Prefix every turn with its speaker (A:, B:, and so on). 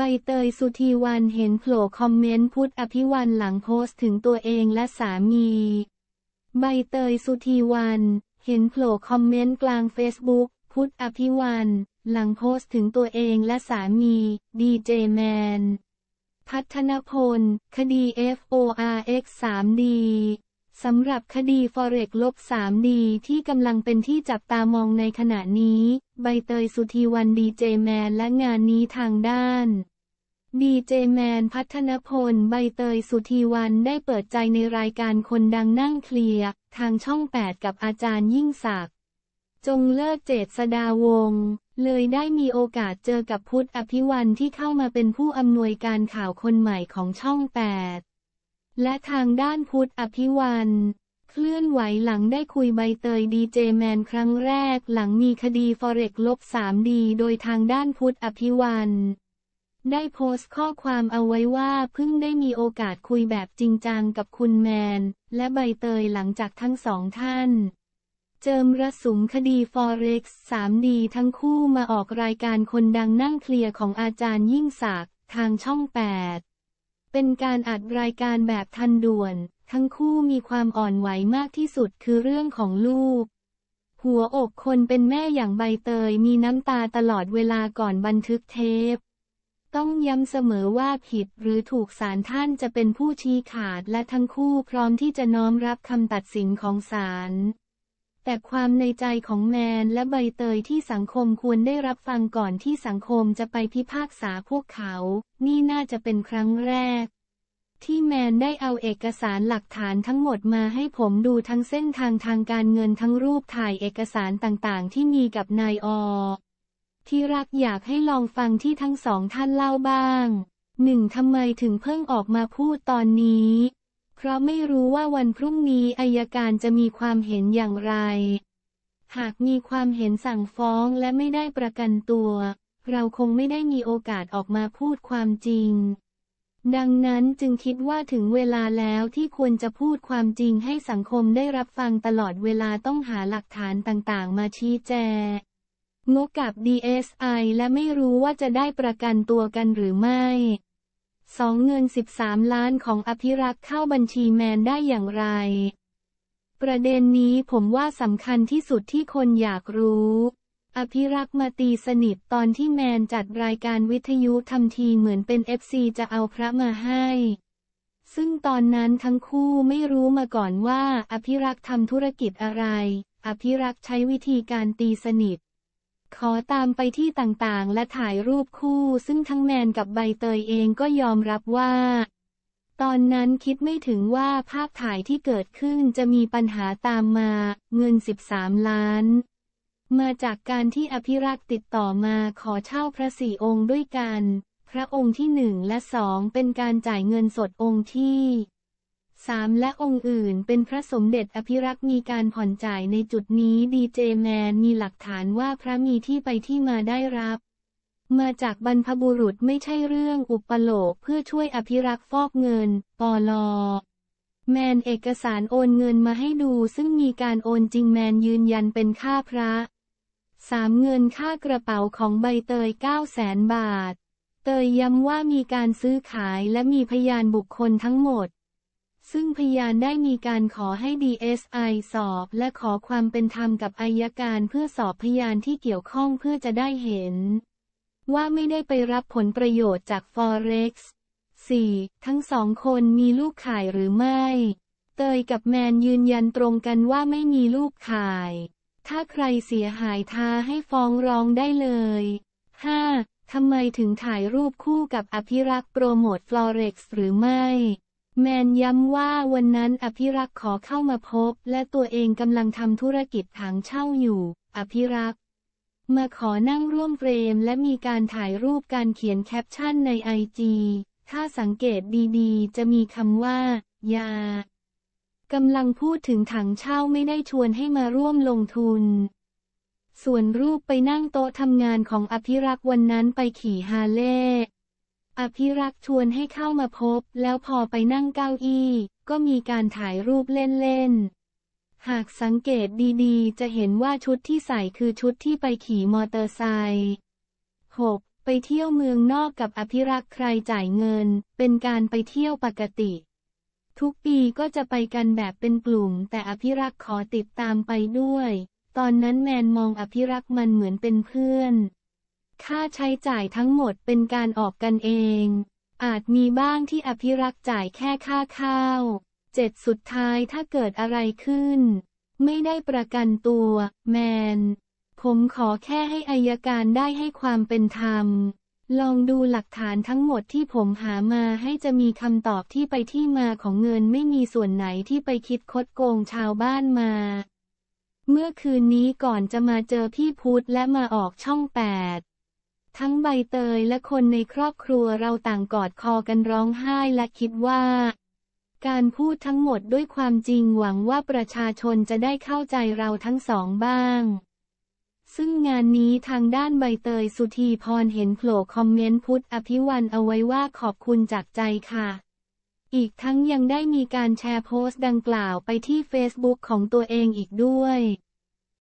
A: ใบเตยสุธีวัน เห็นโผล่คอมเมนต์พุทธอภิวันหลังโพสต์ถึงตัวเองและสามี ใบเตยสุธีวัน เห็นโผล่คอมเมนต์กลางเฟซบุ๊กพุทธอภิวันหลังโพสต์ถึงตัวเองและสามีดีเจแมนพัฒนพลคดี FORX 3D สำหรับคดีฟอเร x กลบ3ดีที่กำลังเป็นที่จับตามองในขณะนี้ ใบเตยสุธีวันดีเจแมนและงานนี้ทางด้านดีเจแมนพัฒนพลใบเตยสุธีวันได้เปิดใจในรายการคนดังนั่งเคลียร์ ทางช่อง 8 กับอาจารย์ยิ่งศักดิ์จงเลิกเจษดาวง เลยได้มีโอกาสเจอกับพุทธอภิวันที่เข้ามาเป็นผู้อำนวยการข่าวคนใหม่ของช่อง 8และทางด้านพุทธอภิวัน เคลื่อนไหวหลังได้คุยใบเตยดีเจแมนครั้งแรก หลังมีคดีฟอเร็กลบ3ดีโดยทางด้านพุทธอภิวัน ได้โพสต์ข้อความเอาไว้ว่าเพิ่งได้มีโอกาสคุยแบบจริงจังกับคุณแมน และใบเตยหลังจากทั้งสองท่าน เจิมระสุมคดีฟอเร็กซ์3ดีทั้งคู่มาออกรายการคนดังนั่งเคลียร์ของอาจารย์ยิ่งศักดิ์ทางช่อง8เป็นการอัดรายการแบบทันด่วน ทั้งคู่มีความอ่อนไหวมากที่สุดคือเรื่องของลูก หัวอกคนเป็นแม่อย่างใบเตยมีน้ำตาตลอดเวลาก่อนบันทึกเทปต้องย้ำเสมอว่าผิดหรือถูกศาลท่านจะเป็นผู้ชี้ขาดและทั้งคู่พร้อมที่จะน้อมรับคำตัดสินของศาลแต่ความในใจของแมนและใบเตยที่สังคมควรได้รับฟังก่อนที่สังคมจะไปพิพากษาพวกเขา นี่น่าจะเป็นครั้งแรก ที่แมนได้เอาเอกสารหลักฐานทั้งหมดมาให้ผมดูทั้งเส้นทางทางการเงินทั้งรูปถ่ายเอกสารต่างๆที่มีกับนายอที่รักอยากให้ลองฟังที่ทั้งสองท่านเล่าบ้างหนึ่งทำไมถึงเพิ่งออกมาพูดตอนนี้เพราะไม่รู้ว่าวันพรุ่งนี้อายการจะมีความเห็นอย่างไร หากมีความเห็นสั่งฟ้องและไม่ได้ประกันตัว เราคงไม่ได้มีโอกาสออกมาพูดความจริง ดังนั้นจึงคิดว่าถึงเวลาแล้วที่ควรจะพูดความจริงให้สังคมได้รับฟังตลอดเวลาต้องหาหลักฐานต่างๆ มาชี้แจงงกกับ DSI และไม่รู้ว่าจะได้ประกันตัวกันหรือไม่สองเงิน 13 ล้านของอภิรักษ์เข้าบัญชีแมนได้อย่างไร ประเด็นนี้ผมว่าสำคัญที่สุดที่คนอยากรู้ อภิรักษ์มาตีสนิทตอนที่แมนจัดรายการวิทยุทำทีเหมือนเป็นเอฟซีจะเอาพระมาให้ ซึ่งตอนนั้นทั้งคู่ไม่รู้มาก่อนว่า อภิรักษ์ทำธุรกิจอะไร อภิรักษ์ใช้วิธีการตีสนิทขอตามไปที่ต่างๆ และถ่ายรูปคู่ซึ่งทั้งแมนกับใบเตยเองก็ยอมรับว่า ตอนนั้นคิดไม่ถึงว่าภาพถ่ายที่เกิดขึ้นจะมีปัญหาตามมาเงิน 13 ล้าน มาจากการที่อภิรักษ์ติดต่อมาขอเช่าพระสี่องค์ด้วยกัน พระองค์ที่หนึ่งและสองเป็นการจ่ายเงินสดองค์ที่ 3. และองค์อื่นเป็นพระสมเด็จอภิรักษ์มีการผ่อนจ่ายในจุดนี้ดีเจแมนมีหลักฐานว่าพระมีที่ไปที่มาได้รับ มาจากบรรพบุรุษไม่ใช่เรื่องอุปโลกเพื่อช่วยอภิรักษ์ฟอกเงินปลอแมนเอกสารโอนเงินมาให้ดูซึ่งมีการโอนจริงแมนยืนยันเป็นค่าพระสามเงินค่ากระเป๋าของใบเตย 9 0 0แสนบาท เตยย้ำว่ามีการซื้อขายและมีพยานบุคคลทั้งหมดซึ่งพยานได้มีการขอให้ DSI สอบและขอความเป็นธรรมกับอายการเพื่อสอบพยานที่เกี่ยวข้องเพื่อจะได้เห็น ว่าไม่ได้ไปรับผลประโยชน์จาก Forex 4. ทั้งสองคนมีลูกขายหรือไม่ เตยกับแมนยืนยันตรงกันว่าไม่มีลูกขาย ถ้าใครเสียหายทาให้ฟ้องร้องได้เลย 5. ทำไมถึงถ่ายรูปคู่กับอภิรักษ์โปรโมทฟลอเร็กซ์หรือไม่แมนย้ำว่าวันนั้นอภิรักษ์ขอเข้ามาพบ และตัวเองกำลังทำธุรกิจถังเช่าอยู่ อภิรักษ์มาขอนั่งร่วมเฟรมและมีการถ่ายรูปการเขียนแคปชั่นในไอจีถ้าสังเกตดีๆ จะมีคำว่า ยากำลังพูดถึงถังเช่าไม่ได้ชวนให้มาร่วมลงทุน ส่วนรูปไปนั่งโต๊ะทำงานของอภิรักษ์วันนั้นไปขี่ฮาเล่อภิรักษ์ชวนให้เข้ามาพบ แล้วพอไปนั่งเก้าอี้ก็มีการถ่ายรูปเล่นๆ หากสังเกตดีๆ จะเห็นว่าชุดที่ใส่คือชุดที่ไปขี่มอเตอร์ไซค์ 6. ไปเที่ยวเมืองนอกกับอภิรักษ์ใครจ่ายเงิน เป็นการไปเที่ยวปกติ ทุกปีก็จะไปกันแบบเป็นกลุ่ม แต่อภิรักษ์ขอติดตามไปด้วย ตอนนั้นแมนมองอภิรักษ์มันเหมือนเป็นเพื่อนค่าใช้จ่ายทั้งหมดเป็นการออกกันเอง อาจมีบ้างที่อภิรักษ์จ่ายแค่ค่าข้าว เจ็ดสุดท้ายถ้าเกิดอะไรขึ้น ไม่ได้ประกันตัว แมน ผมขอแค่ให้อายการได้ให้ความเป็นธรรม ลองดูหลักฐานทั้งหมดที่ผมหามาให้จะมีคำตอบที่ไปที่มาของเงินไม่มีส่วนไหนที่ไปคิดคดโกงชาวบ้านมา เมื่อคืนนี้ก่อนจะมาเจอพี่พุทธและมาออกช่องแปดทั้งใบเตยและคนในครอบครัวเราต่างกอดคอกันร้องไห้และคิดว่า การพูดทั้งหมดด้วยความจริงหวังว่าประชาชนจะได้เข้าใจเราทั้งสองบ้าง ซึ่งงานนี้ทางด้านใบเตย สุธีพรเห็นโผล่คอมเมนต์พุทธอภิวันเอาไว้ว่าขอบคุณจากใจค่ะ อีกทั้งยังได้มีการแชร์โพสต์ดังกล่าวไปที่เฟซบุ๊กของตัวเองอีกด้วย